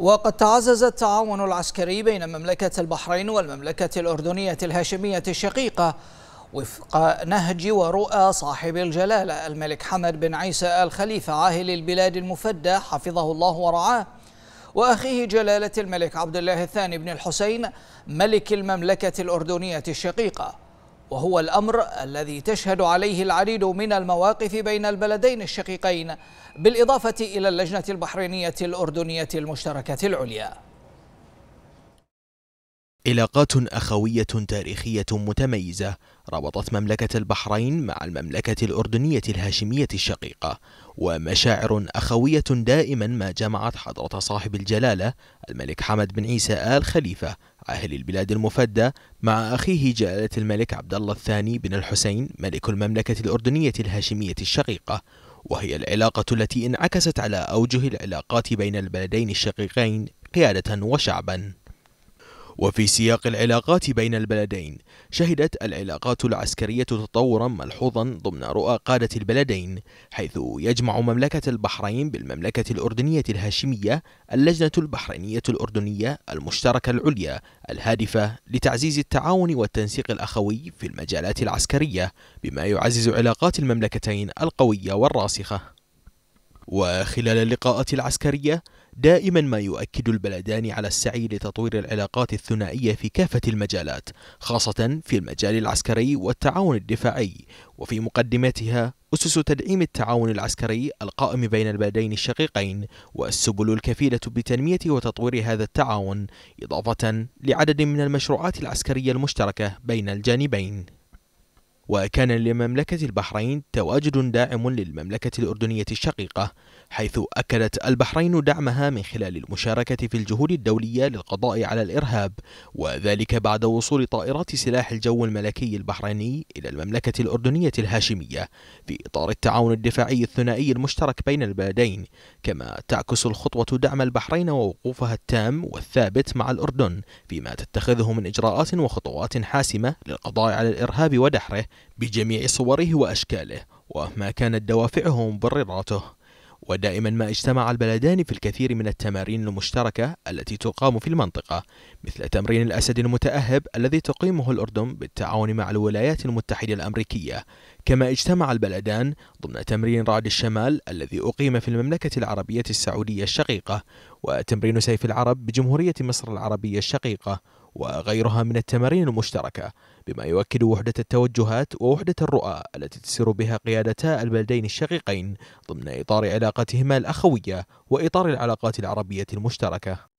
وقد تعزز التعاون العسكري بين مملكة البحرين والمملكة الأردنية الهاشمية الشقيقة وفق نهج ورؤى صاحب الجلالة الملك حمد بن عيسى آل خليفة عاهل البلاد المفدى حفظه الله ورعاه وأخيه جلالة الملك عبد الله الثاني بن الحسين ملك المملكة الأردنية الشقيقة وهو الأمر الذي تشهد عليه العديد من المواقف بين البلدين الشقيقين بالإضافة إلى اللجنة البحرينية الأردنية المشتركة العليا علاقات أخوية تاريخية متميزة ربطت مملكة البحرين مع المملكة الأردنية الهاشمية الشقيقة ومشاعر أخوية دائما ما جمعت حضرة صاحب الجلالة الملك حمد بن عيسى آل خليفة أهل البلاد المفدى مع أخيه جلالة الملك عبد الله الثاني بن الحسين ملك المملكة الأردنية الهاشمية الشقيقة وهي العلاقة التي انعكست على أوجه العلاقات بين البلدين الشقيقين قيادة وشعبا وفي سياق العلاقات بين البلدين شهدت العلاقات العسكرية تطورا ملحوظا ضمن رؤى قادة البلدين حيث يجمع مملكة البحرين بالمملكة الأردنية الهاشمية اللجنة البحرينية الأردنية المشتركة العليا الهادفة لتعزيز التعاون والتنسيق الأخوي في المجالات العسكرية بما يعزز علاقات المملكتين القوية والراسخة وخلال اللقاءات العسكرية دائما ما يؤكد البلدان على السعي لتطوير العلاقات الثنائية في كافة المجالات خاصة في المجال العسكري والتعاون الدفاعي وفي مقدمتها أسس تدعيم التعاون العسكري القائم بين البلدين الشقيقين والسبل الكفيلة بتنمية وتطوير هذا التعاون إضافة لعدد من المشروعات العسكرية المشتركة بين الجانبين وكان لمملكة البحرين تواجد داعم للمملكة الأردنية الشقيقة حيث أكدت البحرين دعمها من خلال المشاركة في الجهود الدولية للقضاء على الإرهاب وذلك بعد وصول طائرات سلاح الجو الملكي البحريني إلى المملكة الأردنية الهاشمية في إطار التعاون الدفاعي الثنائي المشترك بين البلدين كما تعكس الخطوة دعم البحرين ووقوفها التام والثابت مع الأردن فيما تتخذه من إجراءات وخطوات حاسمة للقضاء على الإرهاب ودحره بجميع صوره وأشكاله وما كانت دوافعه ومبرراته ودائما ما اجتمع البلدان في الكثير من التمارين المشتركة التي تقام في المنطقة مثل تمرين الأسد المتأهب الذي تقيمه الأردن بالتعاون مع الولايات المتحدة الأمريكية كما اجتمع البلدان ضمن تمرين رعد الشمال الذي أقيم في المملكة العربية السعودية الشقيقة وتمرين سيف العرب بجمهورية مصر العربية الشقيقة وغيرها من التمارين المشتركة بما يؤكد وحدة التوجهات ووحدة الرؤى التي تسير بها قيادتا البلدين الشقيقين ضمن إطار علاقتهما الأخوية وإطار العلاقات العربية المشتركة